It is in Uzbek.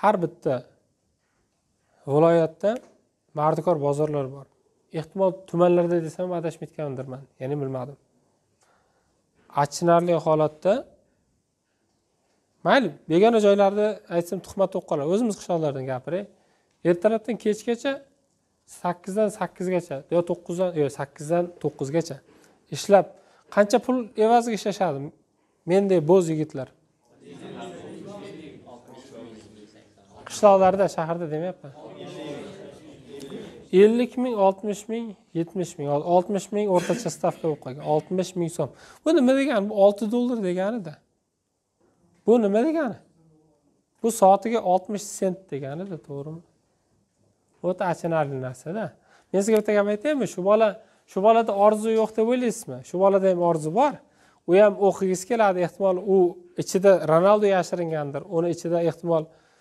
har bitta viloyatda mardikor bozorlar bor ehtimol tumanlarda desam adashmayotgandirman ya'ni bilmadim achinarli holatda mayli begona joylarda aytsam tuhmat qoladi o'zimiz qishloqlardan gapiray ertalabdan kechgacha sakkizdan sakkizgacha yo to'qqizdan yo sakkizdan to'qqizgacha ishlab qancha pul evaziga ishlashadi menday bo'z yigitlar qishloqlarda shaharda demayapman ellik ming oltmish ming yetmish ming oltmish ming o'rtacha stavka bo'lib qolgan oltmish ming so'm bu nima degani bu olti dollar deganida bu nima degani bu soatiga oltmish sent deganida to'g'rimi o'ta achinarli narsada men sizga bitta gap aytaymi shu bola shu bolada orzu yo'q deb o'ylaysizmi shu bolada ham orzu bor u ham o'qigisi keladi ehtimol u ichida ronaldu yashiringandir uni ichida ehtimol